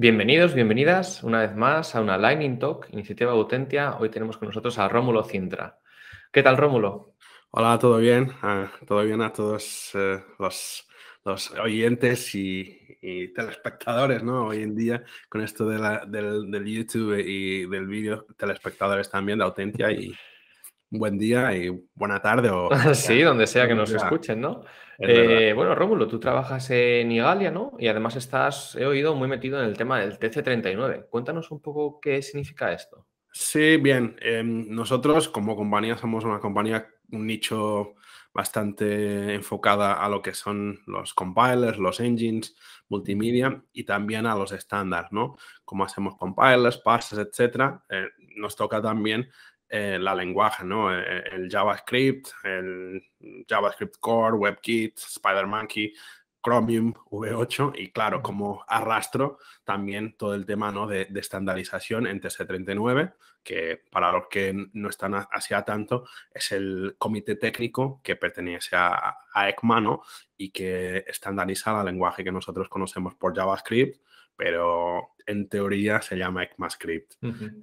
Bienvenidos, bienvenidas una vez más a una Lightning Talk, iniciativa Autentia. Hoy tenemos con nosotros a Rómulo Cintra. ¿Qué tal, Rómulo? Hola, todo bien. Ah, todo bien a todos eh, los, oyentes y, telespectadores, ¿no? Hoy en día, con esto del, YouTube y del vídeo, telespectadores también de Autentia y, buen día y buena tarde. O... sí, donde sea que nos escuchen, ¿no? Eh, bueno, Rómulo, tú trabajas en Igalia, ¿no? Y además estás, he oído, muy metido en el tema del TC39. Cuéntanos un poco qué significa esto. Sí, bien. Em, nosotros como compañía somos una compañía, un nicho bastante enfocada a lo que son los compilers, los engines, multimedia y también a los estándares, ¿no? Como hacemos compilers, parsers, etcétera, eh, nos toca también eh, la lenguaje, ¿no? E, e, el, JavaScript, el JavaScript Core, WebKit, SpiderMonkey, Chromium V8 y claro, como arrastro también todo el tema de, estandarización en TC39, que para los que no están hacia tanto, es el comité técnico que pertenece a, a y que estandariza el lenguaje que nosotros conocemos por JavaScript, pero en teoría se llama ECMAScript,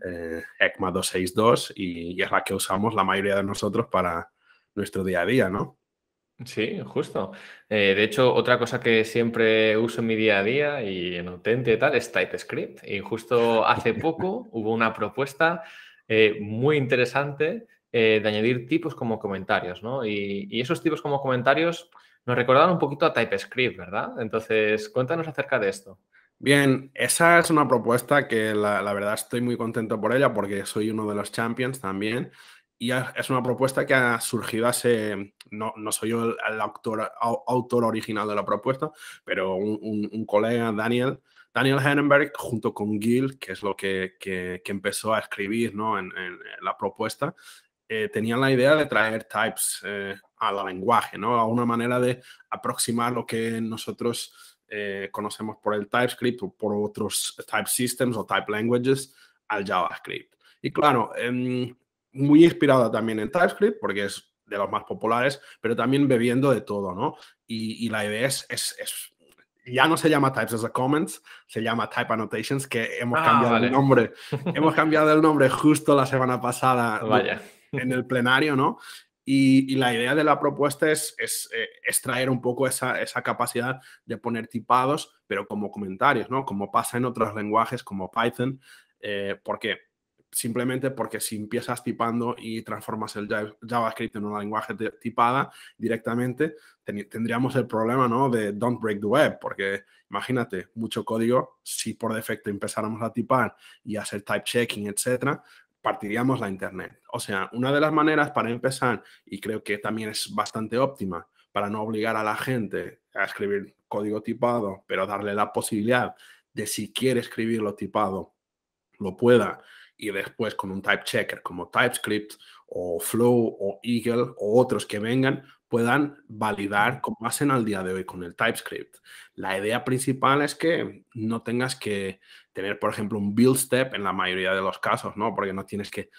eh, ECMA 262, y, es la que usamos la mayoría de nosotros para nuestro día a día, ¿no? Sí, justo. Eh, de hecho, otra cosa que siempre uso en mi día a día y en Autente y tal es TypeScript. Y justo hace poco hubo una propuesta eh, muy interesante de añadir tipos como comentarios, ¿no? Y, y esos tipos como comentarios nos recordaban un poquito a TypeScript, ¿verdad? Entonces, cuéntanos acerca de esto. Bien, esa es una propuesta que la, verdad estoy muy contento por ella porque soy uno de los champions también. Y es una propuesta que ha surgido hace, no, no soy yo el, autor, original de la propuesta, pero un, colega, Daniel, Daniel Hennenberg, junto con Gil, que es lo que, empezó a escribir en, la propuesta, eh, tenían la idea de traer types eh, al lenguaje, ¿no? A una manera de aproximar lo que nosotros eh, conocemos por el TypeScript o por otros type systems o type languages al JavaScript. Y claro, em, muy inspirada también en TypeScript porque es de los más populares, pero también bebiendo de todo, ¿no? Y, la idea es, es, ya no se llama Types as a Comments, se llama Type Annotations, que hemos ah, cambiado el nombre. hemos cambiado el nombre justo la semana pasada Vaya. en el plenario, ¿no? Y, la idea de la propuesta es, eh, extraer un poco esa, capacidad de poner tipados, pero como comentarios, ¿no? Como pasa en otros lenguajes como Python, eh, porque simplemente porque si empiezas tipando y transformas el JavaScript en un lenguaje tipada directamente, tendríamos el problema, ¿no? De don't break the web, porque imagínate, mucho código, si por defecto empezáramos a tipar y hacer type checking, etc., partiríamos la Internet. O sea, una de las maneras para empezar, y creo que también es bastante óptima, para no obligar a la gente a escribir código tipado, pero darle la posibilidad de si quiere escribirlo tipado, lo pueda, y después con un type checker como TypeScript o Flow o Eagle o otros que vengan, puedan validar como hacen al día de hoy con el TypeScript. La idea principal es que no tengas que tener, por ejemplo, un build step en la mayoría de los casos, ¿no? Porque no tienes que,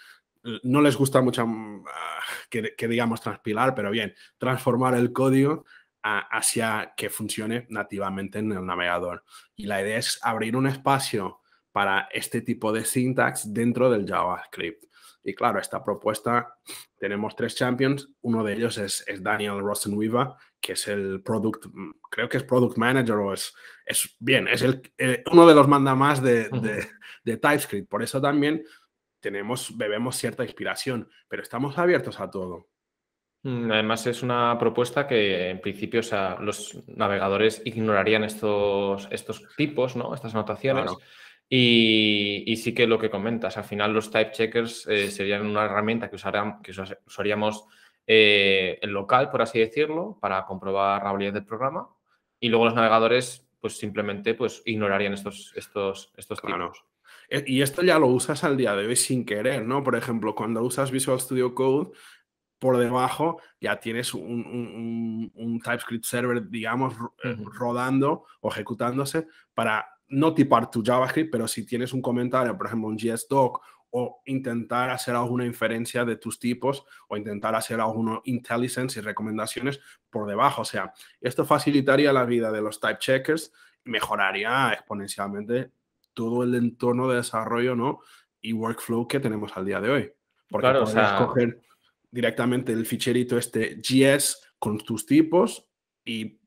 eh, no les gusta mucho mm, ah, que, digamos transpilar, pero bien, transformar el código hacia que funcione nativamente en el navegador. Y la idea es abrir un espacio para este tipo de syntax dentro del JavaScript. Y claro, esta propuesta, tenemos tres champions, uno de ellos es, Daniel Rosenweaver, que es el product, mm, creo que es product manager o es, es bien, es el, eh, uno de los mandamás de, de, de TypeScript. Por eso también tenemos, bebemos cierta inspiración, pero estamos abiertos a todo. Mm, además, es una propuesta que en principio o los navegadores ignorarían estos, estos tipos, ¿no? Estas anotaciones. Y, sí que lo que comentas, al final los type checkers eh, serían una herramienta que, que usaríamos eh, en local, por así decirlo, para comprobar la validez del programa. Y luego los navegadores, pues simplemente pues, ignorarían estos, estos, estos tipos. E, y esto ya lo usas al día de hoy sin querer, ¿no? Por ejemplo, cuando usas Visual Studio Code, por debajo ya tienes un, un, TypeScript server, digamos, eh, rodando o ejecutándose para no tipar tu JavaScript, pero si tienes un comentario, por ejemplo, un doc, o intentar hacer alguna inferencia de tus tipos o intentar hacer alguna intelligence y recomendaciones por debajo. O sea, esto facilitaría la vida de los type checkers y mejoraría exponencialmente todo el entorno de desarrollo ¿no? y workflow que tenemos al día de hoy. Porque puedes coger directamente el ficherito este JS con tus tipos y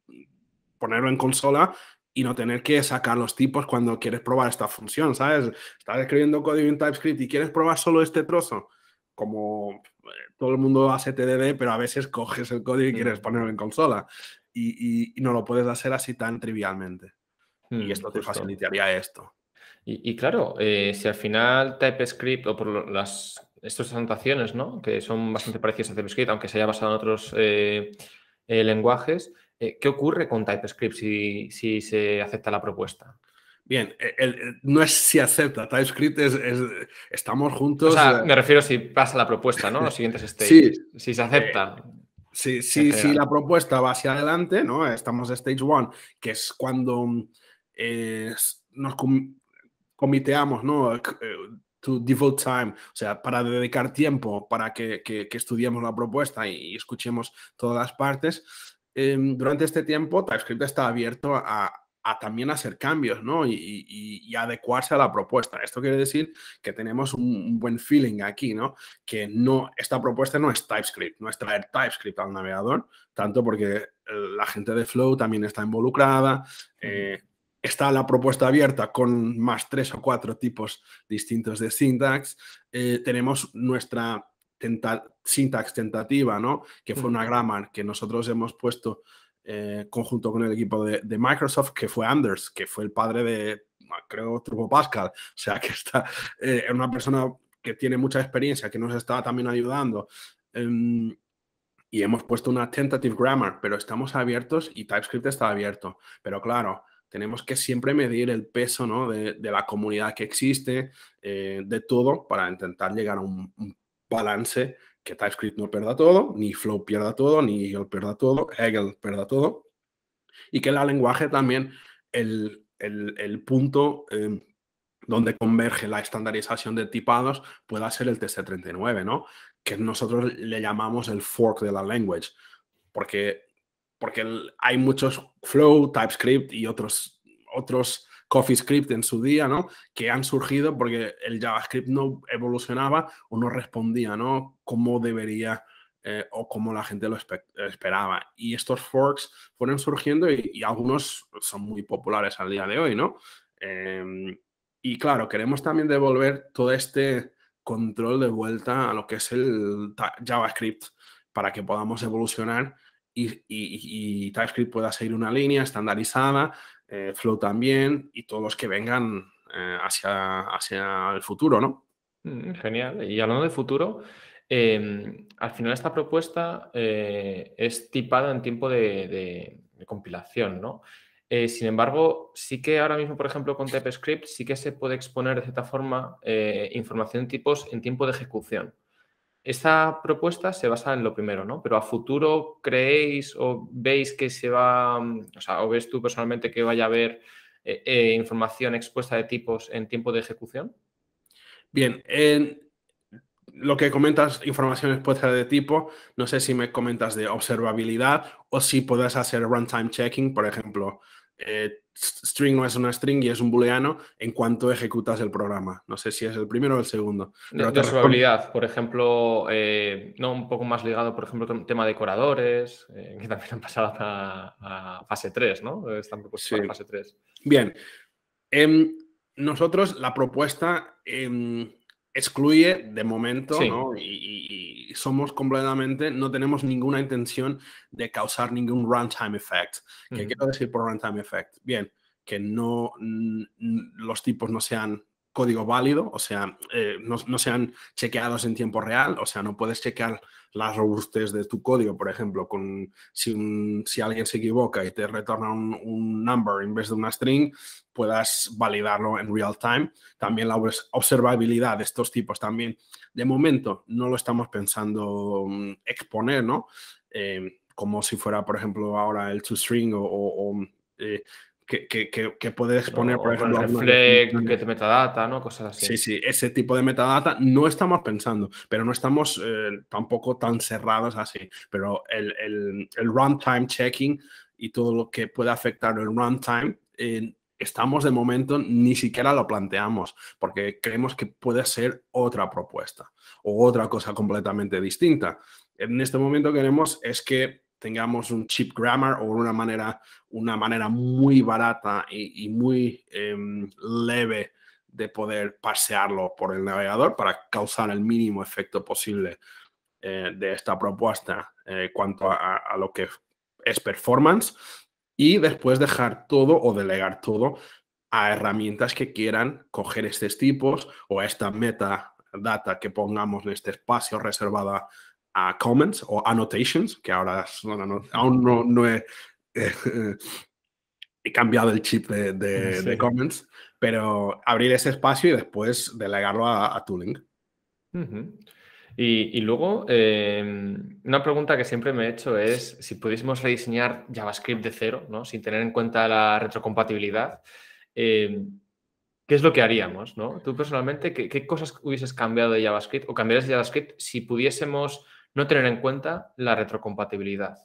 ponerlo en consola y no tener que sacar los tipos cuando quieres probar esta función, ¿sabes? Estás escribiendo código en TypeScript y quieres probar solo este trozo, como eh, todo el mundo hace TDD, pero a veces coges el código y quieres mm. ponerlo en consola y, no lo puedes hacer así tan trivialmente. y mm, esto te facilitaría esto. Y, claro, eh, si al final TypeScript o por las estas anotaciones, ¿no? Que son bastante parecidas a TypeScript, aunque se haya basado en otros eh, lenguajes, eh, ¿Qué ocurre con TypeScript si, si se acepta la propuesta? Bien, eh, eh, no es si acepta, TypeScript es, estamos juntos. O sea, me refiero si pasa la propuesta, ¿no? Los siguientes stages. Sí. Si se acepta. sí si, la propuesta va hacia adelante, ¿no? Estamos en stage one, que es cuando nos comiteamos, ¿no? To devote time, o sea, para dedicar tiempo para que, estudiemos la propuesta y, y escuchemos todas las partes. Em, durante este tiempo TypeScript está abierto a, también hacer cambios Y, adecuarse a la propuesta. Esto quiere decir que tenemos un, buen feeling aquí, ¿no? que no, esta propuesta no es TypeScript, no es traer TypeScript al navegador, tanto porque eh, la gente de Flow también está involucrada, eh, está la propuesta abierta con más tres o cuatro tipos distintos de syntax, eh, tenemos nuestra tenta, syntax tentativa, ¿no? Que fue mm. una grammar que nosotros hemos puesto eh, conjunto con el equipo de, Microsoft, que fue Anders, que fue el padre de, ah, creo, Turbo Pascal. O sea, que está eh, Es una persona que tiene mucha experiencia, que nos está también ayudando. Em, y hemos puesto una tentative grammar, pero estamos abiertos y TypeScript está abierto. Pero claro, tenemos que siempre medir el peso ¿no? de, la comunidad que existe, eh, de todo, para intentar llegar a un, un balance, que TypeScript no pierda todo, ni Flow pierda todo, ni Eagle pierda todo, Hegel pierda todo, y que el lenguaje también, el, el, el punto em, donde converge la estandarización de tipados pueda ser el TC39, ¿no? Que nosotros le llamamos el fork de la language, porque, porque hay muchos Flow, TypeScript y otros, otros CoffeeScript en su día, ¿no? Que han surgido porque el JavaScript no evolucionaba o no respondía, ¿no? Como debería eh, o como la gente lo esperaba. Y estos forks fueron surgiendo y, algunos son muy populares al día de hoy, ¿no? Em, y claro, queremos también devolver todo este control de vuelta a lo que es el JavaScript para que podamos evolucionar y, y, TypeScript pueda seguir una línea estandarizada eh, Flow también y todos los que vengan eh, hacia, hacia el futuro, ¿no? Mm, genial. Y hablando de futuro, em, al final esta propuesta eh, es tipada en tiempo de, compilación, ¿no? sin embargo, sí que ahora mismo, por ejemplo, con TypeScript sí que se puede exponer de cierta forma información de tipos en tiempo de ejecución. Esta propuesta se basa en lo primero, ¿no? Pero a futuro creéis o veis que se va, mm, o sea, o ves tú personalmente que vaya a haber eh, eh, información expuesta de tipos en tiempo de ejecución? Bien, lo que comentas, información expuesta de tipo, no sé si me comentas de observabilidad o si podrás hacer runtime checking, por ejemplo, eh, string no es una string y es un booleano en cuanto ejecutas el programa. No sé si es el primero o el segundo. de, su por ejemplo, eh, no un poco más ligado, por ejemplo, con tema de decoradores, eh, que también han pasado a, fase 3, ¿no? Están propuestos fase 3. Bien. Em, nosotros la propuesta em, excluye de momento, ¿no? Y, somos completamente, no tenemos ninguna intención de causar ningún runtime effect. ¿Qué quiero decir por runtime effect? Bien, que no los tipos no sean código válido, o sea, eh, no, sean chequeados en tiempo real, o sea, no puedes chequear las robustez de tu código, por ejemplo, con si, alguien se equivoca y te retorna un, number en vez de una string, puedas validarlo en real time. También la observabilidad de estos tipos también. De momento no lo estamos pensando mm, exponer, ¿no? Eh, como si fuera, por ejemplo, ahora el toString o, o eh, que, que, puedes poner, por ejemplo, reflect, que te metadata, ¿no? Cosas así. Sí, sí, ese tipo de metadata no estamos pensando, pero no estamos eh, tampoco tan cerrados así. Pero el, el, el, runtime checking y todo lo que puede afectar el runtime, eh, estamos de momento ni siquiera lo planteamos, porque creemos que puede ser otra propuesta o otra cosa completamente distinta. En este momento queremos es que tengamos un chip grammar o una manera, una manera muy barata y, muy em, leve de poder pasearlo por el navegador para causar el mínimo efecto posible eh, de esta propuesta eh, cuanto a, a, lo que es performance y después dejar todo o delegar todo a herramientas que quieran coger estos tipos o esta meta data que pongamos en este espacio reservada a comments o annotations, que ahora aún no, no he, eh, eh, cambiado el chip de, comments, pero abrir ese espacio y después delegarlo a, tooling y, luego, em, una pregunta que siempre me he hecho es si pudiésemos rediseñar JavaScript de cero, ¿no? sin tener en cuenta la retrocompatibilidad. Em, ¿Qué es lo que haríamos? ¿no? Tú personalmente, ¿qué, ¿qué, cosas hubieses cambiado de JavaScript o cambiarías de JavaScript si pudiésemos no tener en cuenta la retrocompatibilidad?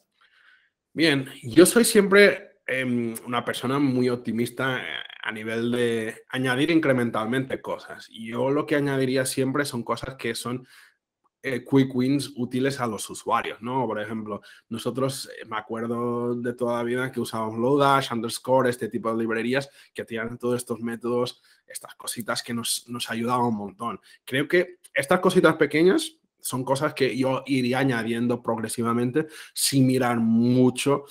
Bien, yo soy siempre em, una persona muy optimista eh, a nivel de añadir incrementalmente cosas. Yo lo que añadiría siempre son cosas que son eh, quick wins útiles a los usuarios, ¿no? Por ejemplo, nosotros eh, me acuerdo de toda la vida que usábamos Lodash, Underscore, este tipo de librerías que tenían todos estos métodos, estas cositas que nos, nos ayudaban un montón. Creo que estas cositas pequeñas son cosas que yo iría añadiendo progresivamente sin mirar mucho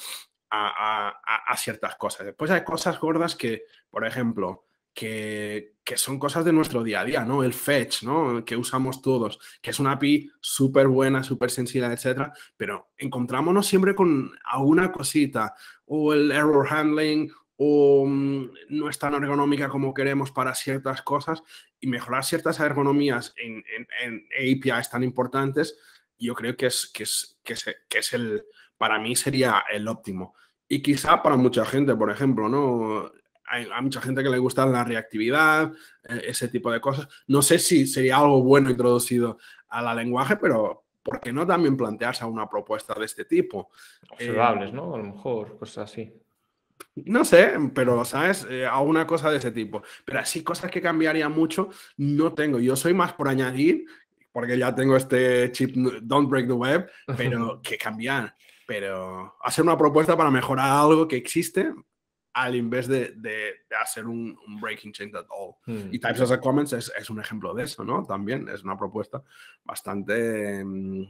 a, ciertas cosas. Después hay cosas gordas que, por ejemplo, que, son cosas de nuestro día a día, ¿no? El fetch, ¿no? Que usamos todos, que es una API súper buena, súper sencilla, etcétera, pero encontrámonos siempre con alguna cosita, o el error handling, o mm, no es tan ergonómica como queremos para ciertas cosas, y mejorar ciertas ergonomías en, APIs tan importantes, yo creo que es, que es, que es, el, para mí sería el óptimo. Y quizá para mucha gente, por ejemplo, ¿no? Hay, mucha gente que le gusta la reactividad, eh, ese tipo de cosas. No sé si sería algo bueno introducido a la lenguaje, pero ¿por qué no también plantearse una propuesta de este tipo? Observables, eh, ¿no? A lo mejor, cosas así. No sé, pero, ¿sabes? Eh, Alguna cosa de ese tipo. Pero así cosas que cambiaría mucho, no tengo. Yo soy más por añadir, porque ya tengo este chip Don't Break the Web, pero que cambiar. Pero hacer una propuesta para mejorar algo que existe al invés de, de, hacer un, breaking change at all. Hmm. Y Types as a Comments es, un ejemplo de eso, ¿no? También es una propuesta bastante... Mm,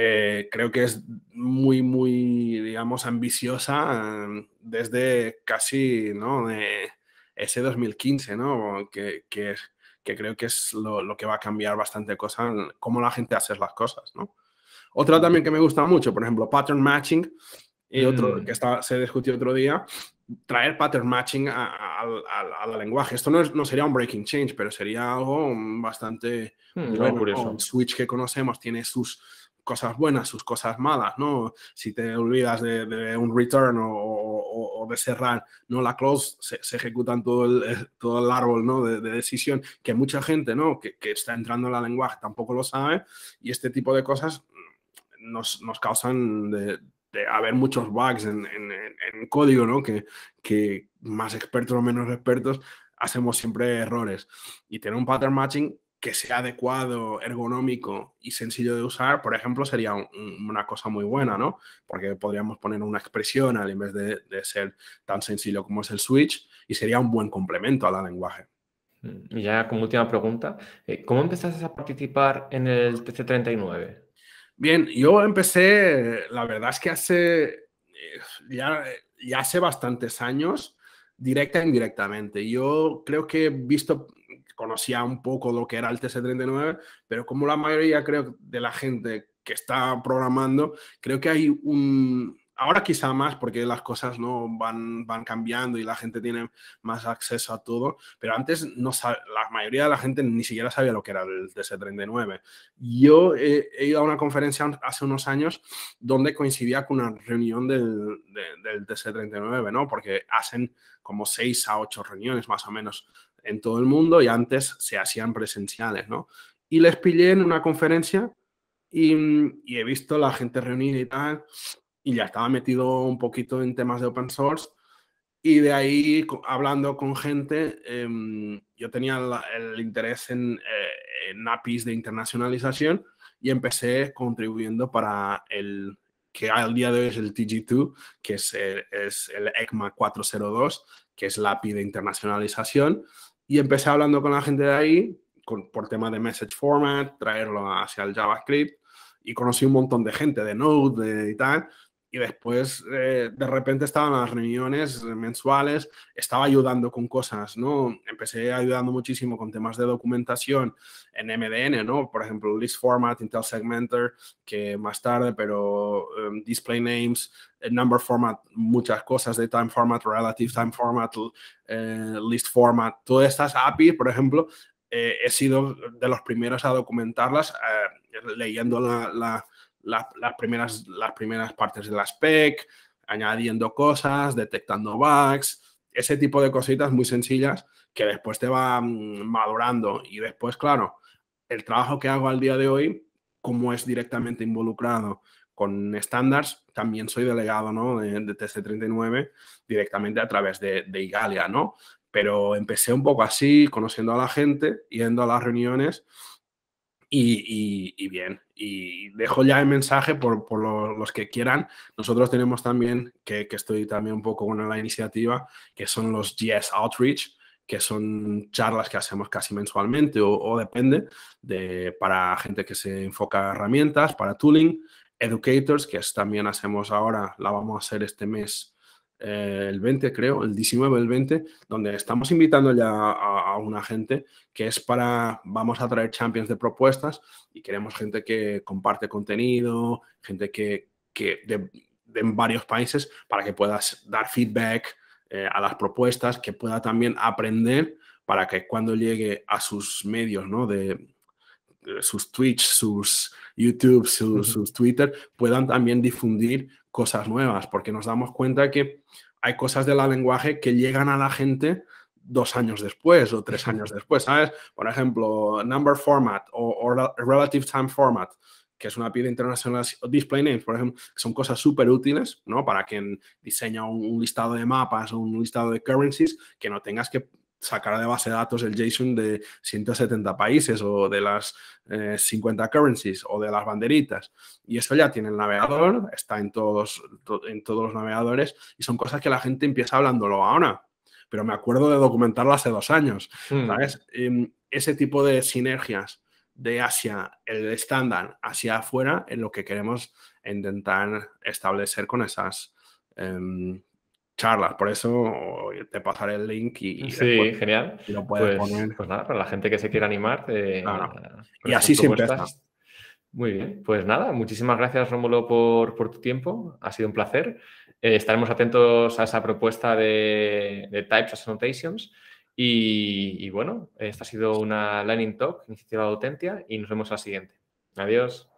eh, creo que es muy, muy, digamos, ambiciosa mm, desde casi, ¿no? De ese 2015, ¿no? Que, que, creo que es lo, que va a cambiar bastante cosas, cómo la gente hace las cosas, ¿no? Otra también que me gusta mucho, por ejemplo, pattern matching, y otro mm. que está, se discutió otro día, traer pattern matching al lenguaje. Esto no, es, no, sería un breaking change, pero sería algo bastante mm, bueno, curioso. switch que conocemos tiene sus cosas buenas, sus cosas malas, ¿no? Si te olvidas de, un return o, de cerrar, ¿no? La close se, se ejecutan todo el, eh, todo el árbol, ¿no? De, decisión que mucha gente, ¿no? Que, que, está entrando en la lenguaje tampoco lo sabe y este tipo de cosas nos, nos causan de, haber muchos bugs en, en, código, ¿no? Que, que, más expertos o menos expertos hacemos siempre errores. Y tener un pattern matching que sea adecuado, ergonómico y sencillo de usar, por ejemplo, sería una cosa muy buena, ¿no? Porque podríamos poner una expresión al en vez de, ser tan sencillo como es el switch y sería un buen complemento al lenguaje. Mm, y ya como última pregunta, eh, ¿cómo empezaste a participar en el TC39? Bien, yo empecé, la verdad es que hace eh, ya, ya hace bastantes años, directa e indirectamente. Yo creo que he visto conocía un poco lo que era el tc 39 pero como la mayoría creo de la gente que está programando, creo que hay un... Ahora quizá más porque las cosas no van, van cambiando y la gente tiene más acceso a todo, pero antes no la mayoría de la gente ni siquiera sabía lo que era el tc 39 Yo he, ido a una conferencia hace unos años donde coincidía con una reunión del, tc del TS39, ¿no? Porque hacen como seis a ocho reuniones más o menos en todo el mundo y antes se hacían presenciales, ¿no? Y les pillé en una conferencia y, he visto la gente reunida y tal, y ya estaba metido un poquito en temas de open source y de ahí, hablando con gente, em, yo tenía el interés eh, en, APIs de internacionalización y empecé contribuyendo para el que al día de hoy es el TG2, que es, el, es el ECMA 402, que es la API de internacionalización. Y empecé hablando con la gente de ahí por tema de message format, traerlo hacia el JavaScript y conocí un montón de gente de Node y tal y después eh, de repente estaban las reuniones mensuales, estaba ayudando con cosas, ¿no? Empecé ayudando muchísimo con temas de documentación en MDN, ¿no? Por ejemplo, List Format, Intel Segmenter, que más tarde, pero em, Display Names, eh, Number Format, muchas cosas de Time Format, Relative Time Format, eh, List Format, todas estas API, por ejemplo, he sido de los primeros a documentarlas leyendo la las, primeras, las primeras partes de la spec, añadiendo cosas, detectando bugs, ese tipo de cositas muy sencillas que después te van madurando. Y después, claro, el trabajo que hago al día de hoy, como es directamente involucrado con estándares, también soy delegado ¿no? de, TC39 directamente a través de, Igalia, ¿no? Pero empecé un poco así, conociendo a la gente, yendo a las reuniones y bien, y dejo ya el mensaje por, los que quieran. Nosotros tenemos también, que, estoy también un poco en la iniciativa, que son los GS Outreach, que son charlas que hacemos casi mensualmente o, depende, de, para gente que se enfoca a herramientas, para tooling, educators, que también hacemos ahora, la vamos a hacer este mes eh, el 20 creo, el 19, el 20, donde estamos invitando ya a, una gente que es para, vamos a traer champions de propuestas y queremos gente que comparte contenido, gente que, que de, varios países para que puedas dar feedback eh, a las propuestas, que pueda también aprender para que cuando llegue a sus medios ¿no? de, sus Twitch, sus YouTube, sus, Twitter, puedan también difundir cosas nuevas, porque nos damos cuenta que hay cosas del lenguaje que llegan a la gente dos años después o tres años después, ¿sabes? Por ejemplo, number format o, relative time format, que es una pieza internacional, display names, por ejemplo, son cosas súper útiles, ¿no? Para quien diseña un, listado de mapas o un listado de currencies, que no tengas que sacar de base de datos el JSON de 170 países o de las 50 eh, currencies o de las banderitas. Y eso ya tiene el navegador, está en todos, en todos los navegadores y son cosas que la gente empieza hablándolo ahora. Pero me acuerdo de documentarlo hace dos años. Hmm. ¿sabes? Em, ese tipo de sinergias de hacia el estándar hacia afuera es lo que queremos intentar establecer con esas, em, charlas. Por eso te pasaré el link y, sí, genial. Pues, pues, nada, para la gente que se quiera animar. Eh, y así se Muy bien, pues nada, muchísimas gracias Rómulo por, tu tiempo, ha sido un placer. Eh, estaremos atentos a esa propuesta de, Types as Annotations y, bueno, esta ha sido una Learning Talk, iniciativa de Autentia y nos vemos al siguiente. Adiós.